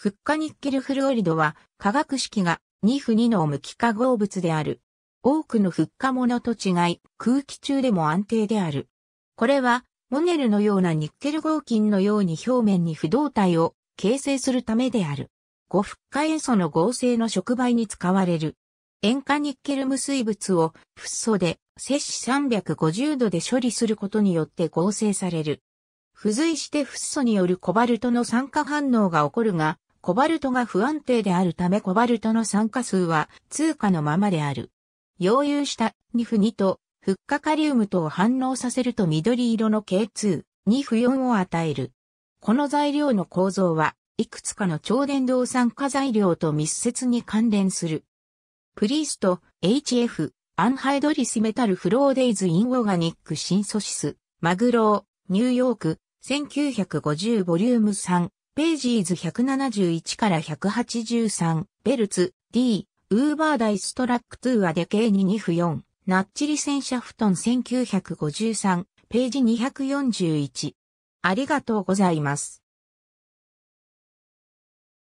フッ化ニッケルフルオリドは化学式が2不2の無機化合物である。多くのフッ化物と違い、空気中でも安定である。これは、モネルのようなニッケル合金のように表面に不動体を形成するためである。5フッ化塩素の合成の触媒に使われる。塩化ニッケル無水物をフッ素で摂氏350度で処理することによって合成される。付随してフッ素によるコバルトの酸化反応が起こるが、コバルトが不安定であるためコバルトの酸化数は通貨のままである。溶融した2フ2とフッ化カリウムとを反応させると緑色の K2、2フ4を与える。この材料の構造はいくつかの超伝導酸化材料と密接に関連する。プリースト、HF、アンハイドリスメタルフローデイズインオーガニックシンソシス、マグロー、ニューヨーク、1950ボリューム3、ページーズ171から183、ベルツ、D、ウーバーダイストラック2はデケー2 2不4、ナッチリ戦車布団1953、ページ241。ありがとうございます。